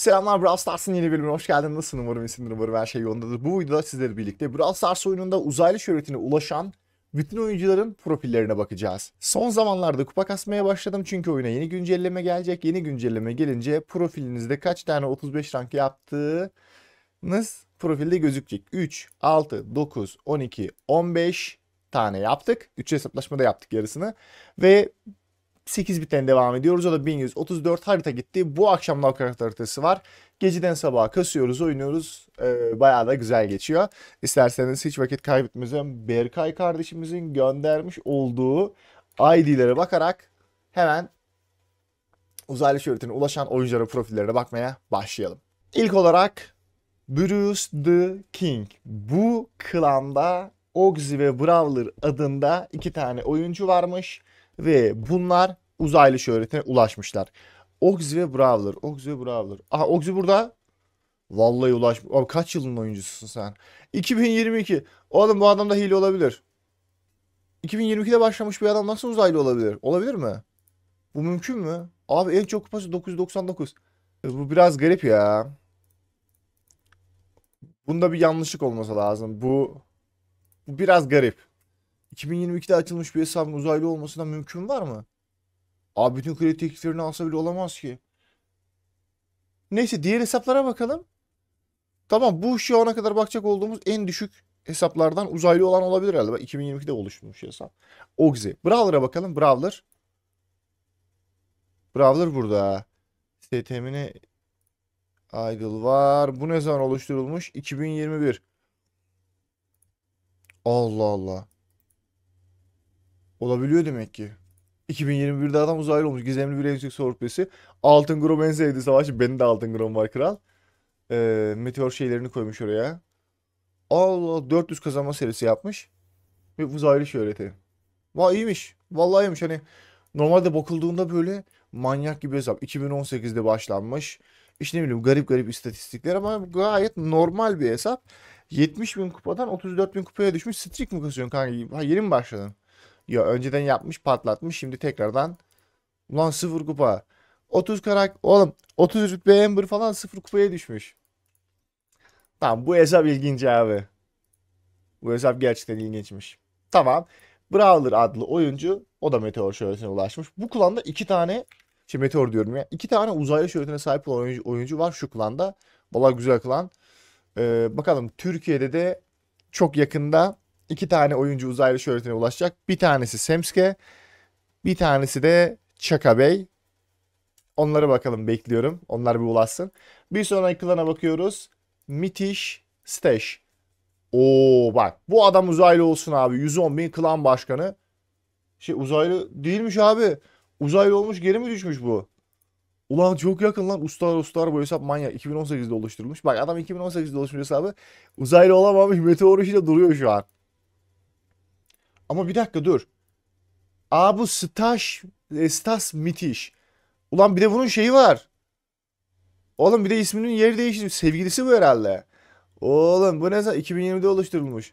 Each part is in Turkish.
Selamlar Brawl Stars'ın yeni bölümüne hoş geldin. Nasılsın? Umarım iyisindir, umarım her şey yolundadır. Bu videoda sizlerle birlikte Brawl Stars oyununda uzaylı şöhretine ulaşan bütün oyuncuların profillerine bakacağız. Son zamanlarda kupa kasmaya başladım çünkü oyuna yeni güncelleme gelecek. Yeni güncelleme gelince profilinizde kaç tane 35 rank yaptığınız profilde gözükecek. 3, 6, 9, 12, 15 tane yaptık. 3 hesaplaşmada yaptık yarısını. Ve 8 biten devam ediyoruz. O da 1134 harita gitti. Bu akşam Lovecraft haritası var. Geceden sabaha kasıyoruz, oynuyoruz. Ee, bayağı da güzel geçiyor. İsterseniz hiç vakit kaybetmeden Berkay kardeşimizin göndermiş olduğu ID'lere bakarak hemen uzaylı şöhretine ulaşan oyuncuların profillerine bakmaya başlayalım. İlk olarak Bruce the King. Bu klanda Ogzi ve Brawler adında iki tane oyuncu varmış. Ve bunlar uzaylı şöhretine ulaşmışlar. Ox ve Brawler. Ox ve Brawler. Aha Ox burada. Vallahi ulaş. Abi kaç yılın oyuncususun sen? 2022. Oğlum bu adam da hile olabilir. 2022'de başlamış bir adam nasıl uzaylı olabilir? Olabilir mi? Bu mümkün mü? Abi en çok kupası 999. E, bu biraz garip ya. Bunda bir yanlışlık olması lazım. Bu, bu biraz garip. 2022'de açılmış bir hesabın uzaylı olmasına mümkün var mı? Abi bütün kredi tekliflerini alsa bile olamaz ki. Neyse diğer hesaplara bakalım. Tamam bu şu ana kadar bakacak olduğumuz en düşük hesaplardan uzaylı olan olabilir herhalde. 2022'de oluşmuş hesap. Ogzi. Brawler'a bakalım. Brawler. Brawler burada. STM'ine Idol var. Bu ne zaman oluşturulmuş? 2021. Allah Allah. Olabiliyor demek ki. 2021'de adam uzaylı olmuş. Gizemli bir yüksek sorpresi. Altın Grom en sevdiği savaş. Benim de Altın Grom var kral. Ee, meteor şeylerini koymuş oraya. Allah 400 kazanma serisi yapmış. Ve uzaylı şöhreti. Va iyiymiş. Vallahi iyiymiş. Hani normalde bakıldığında böyle manyak gibi hesap. 2018'de başlanmış. İşte ne bileyim garip garip istatistikler ama gayet normal bir hesap. 70 bin kupadan 34 bin kupaya düşmüş. Streak mi kasıyorsun kanka? Ha, yeni mi başladın? Ya önceden yapmış patlatmış şimdi tekrardan. Ulan sıfır kupa. 30 karak oğlum 30 rütbe Ember falan sıfır kupaya düşmüş. Tamam bu hesap ilginç abi. Bu hesap gerçekten ilginçmiş. Tamam. Brawler adlı oyuncu o da meteor şöhretine ulaşmış. Bu klanda iki tane şey meteor diyorum ya. iki tane uzaylı şöhretine sahip olan oyuncu, oyuncu var şu klanda. Valla güzel klan. Ee, bakalım Türkiye'de de çok yakında İki tane oyuncu uzaylı şöhretine ulaşacak. Bir tanesi Semske. Bir tanesi de Çaka Bey. Onlara bakalım bekliyorum. Onlar bir ulaşsın. Bir sonraki klana bakıyoruz. Mitiş Stash. Oo bak bu adam uzaylı olsun abi. 110 bin klan başkanı. Şey uzaylı değilmiş abi. Uzaylı olmuş geri mi düşmüş bu? Ulan çok yakın lan. Ustalar ustalar bu hesap manyak. 2018'de oluşturulmuş. Bak adam 2018'de oluşmuş hesabı. Uzaylı olamamış. Meteor işiyle duruyor şu an. Ama bir dakika dur. Aa bu Staş, Stas e, Mitiş. Ulan bir de bunun şeyi var. Oğlum bir de isminin yeri değişti. Sevgilisi bu herhalde. Oğlum bu ne zaman 2020'de oluşturulmuş.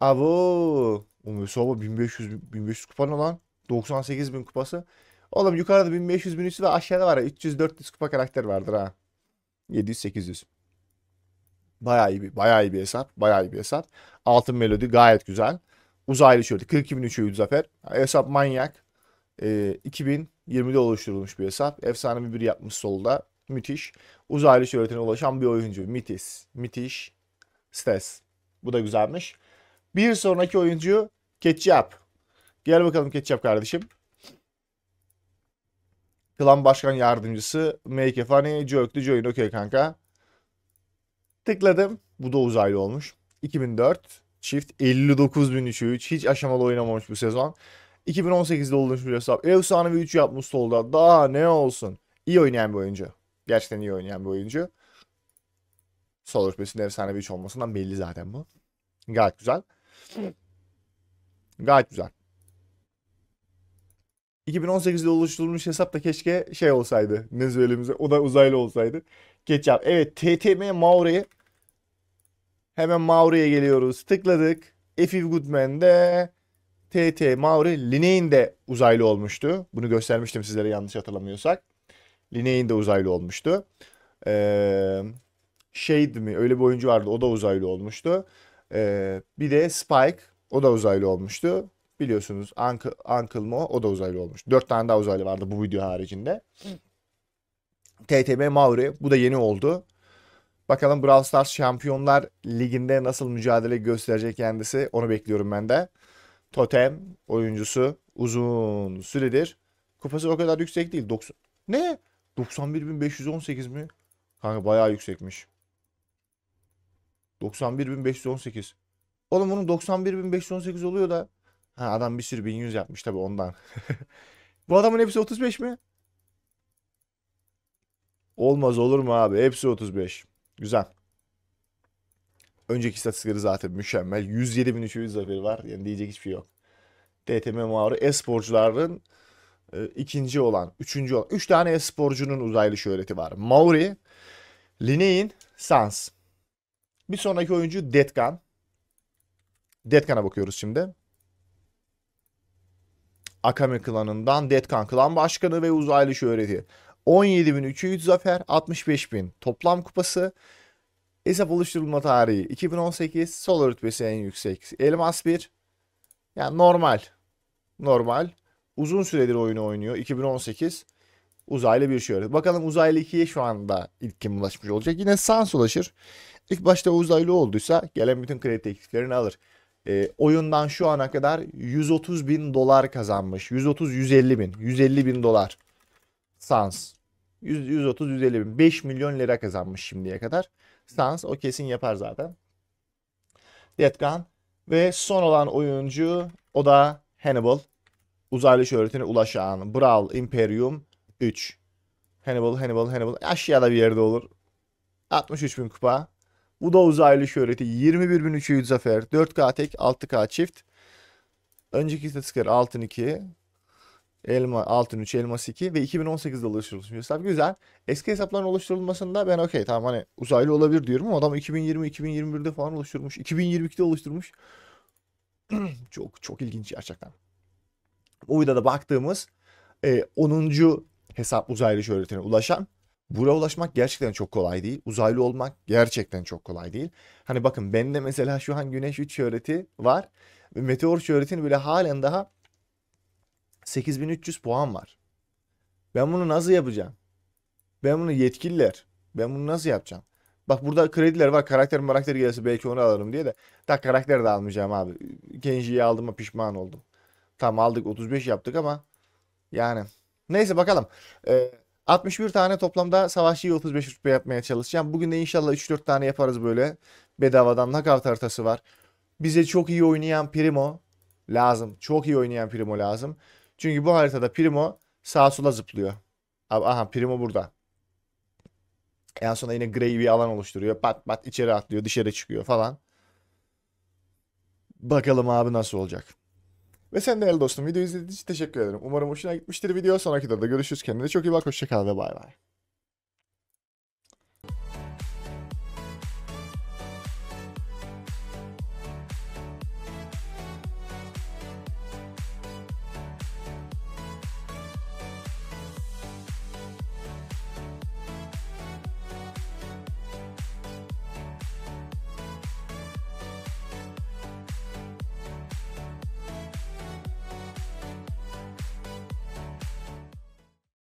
Abo. Umuyorsa baba 1500, 1500 kupa ne lan? 98 kupası. Oğlum yukarıda 1500 bin ve aşağıda var ya 300-400 kupa karakter vardır ha. 700-800. Bayağı iyi bir, bayağı iyi bir hesap. Bayağı iyi bir hesap. Altın melodi gayet güzel uzaylı şöyle 42 bin zafer. Hesap manyak. E, ee, 2020'de oluşturulmuş bir hesap. Efsane bir yapmış solda. Müthiş. Uzaylı şöhretine ulaşan bir oyuncu. Mitis. Müthiş. Stes. Bu da güzelmiş. Bir sonraki oyuncu Ketchup. Gel bakalım Ketchup kardeşim. Klan Başkan Yardımcısı Make a Funny Joke'lu Join. Okey kanka. Tıkladım. Bu da uzaylı olmuş. 2004. Çift 59.003 hiç aşamalı oynamamış bu sezon. 2018'de olmuş bir hesap. bir 3 yapmış solda. Daha ne olsun. İyi oynayan bir oyuncu. Gerçekten iyi oynayan bir oyuncu. Sol rütbesinin bir 3 olmasından belli zaten bu. Gayet güzel. Gayet güzel. 2018'de oluşturulmuş hesap da keşke şey olsaydı. Venezuela'mıza o da uzaylı olsaydı. geç yap Evet TTM Maure Hemen Mauri'ye geliyoruz. Tıkladık. Efif Goodman'de TT Mauri Linein de uzaylı olmuştu. Bunu göstermiştim sizlere yanlış hatırlamıyorsak. Linein de uzaylı olmuştu. Ee, Shade mi? Öyle bir oyuncu vardı. O da uzaylı olmuştu. Ee, bir de Spike. O da uzaylı olmuştu. Biliyorsunuz Uncle, Uncle Mo o da uzaylı olmuş. Dört tane daha uzaylı vardı bu video haricinde. TTM Mauri bu da yeni oldu. Bakalım Brawl Stars Şampiyonlar Ligi'nde nasıl mücadele gösterecek kendisi onu bekliyorum ben de. Totem oyuncusu uzun süredir. Kupası o kadar yüksek değil. 90... Ne? 91.518 mi? Kanka bayağı yüksekmiş. 91.518. Oğlum bunun 91.518 oluyor da. Ha adam bir sürü 1100 yapmış tabi ondan. Bu adamın hepsi 35 mi? Olmaz olur mu abi? Hepsi 35. Güzel. Önceki istatistikleri zaten mükemmel. 107.300 zaferi var. Yani diyecek hiçbir şey yok. DTM Mauro e-sporcuların e, ikinci olan, üçüncü olan, üç tane e-sporcunun uzaylı şöhreti var. Mauri, Linein, Sans. Bir sonraki oyuncu Detkan. Detkan'a bakıyoruz şimdi. Akame klanından Detkan klan başkanı ve uzaylı şöhreti. 17.300 zafer, 65.000 toplam kupası. Hesap oluşturulma tarihi 2018. Sol rütbesi en yüksek. Elmas 1. Yani normal. Normal. Uzun süredir oyunu oynuyor. 2018. Uzaylı bir şey öğretti. Bakalım uzaylı 2'ye şu anda ilk kim ulaşmış olacak. Yine Sans ulaşır. İlk başta uzaylı olduysa gelen bütün kredi tekliflerini alır. E, oyundan şu ana kadar 130 bin dolar kazanmış. 130-150 bin. 150 bin dolar. Sans. 130-150 bin. 5 milyon lira kazanmış şimdiye kadar. Sans o kesin yapar zaten. Detkan. Ve son olan oyuncu o da Hannibal. Uzaylı şöhretine ulaşan Brawl Imperium 3. Hannibal, Hannibal, Hannibal. Aşağıda bir yerde olur. 63 bin kupa. Bu da uzaylı şöhreti. 21.300 zafer. 4K tek, 6K çift. Önceki istatistikler altın 2. Elma altın 3, elmas 2 ve 2018'de oluşturulmuş bir hesap. Güzel. Eski hesapların oluşturulmasında ben okey tamam hani uzaylı olabilir diyorum ama adam 2020-2021'de falan oluşturmuş. 2022'de oluşturmuş. çok çok ilginç gerçekten. Bu videoda baktığımız e, 10. hesap uzaylı şöhretine ulaşan. buraya ulaşmak gerçekten çok kolay değil. Uzaylı olmak gerçekten çok kolay değil. Hani bakın bende mesela şu an Güneş 3 şöhreti var. Meteor şöhretini bile halen daha 8300 puan var. Ben bunu nasıl yapacağım? Ben bunu yetkililer. Ben bunu nasıl yapacağım? Bak burada krediler var. Karakter karakter gelirse belki onu alırım diye de. Tak karakter de almayacağım abi. Genji'yi aldığıma pişman oldum. Tam aldık 35 yaptık ama yani. Neyse bakalım. Ee, 61 tane toplamda savaşçıyı 35 rütbe yapmaya çalışacağım. Bugün de inşallah 3-4 tane yaparız böyle. Bedavadan nakavt haritası var. Bize çok iyi oynayan Primo lazım. Çok iyi oynayan Primo lazım. Çünkü bu haritada Primo sağa sola zıplıyor. aha Primo burada. En sona yine gray bir alan oluşturuyor. Pat pat içeri atlıyor dışarı çıkıyor falan. Bakalım abi nasıl olacak. Ve sen de el dostum video izlediğin için teşekkür ederim. Umarım hoşuna gitmiştir video. Sonraki videoda görüşürüz. Kendine çok iyi bak. Hoşçakal ve bay bay.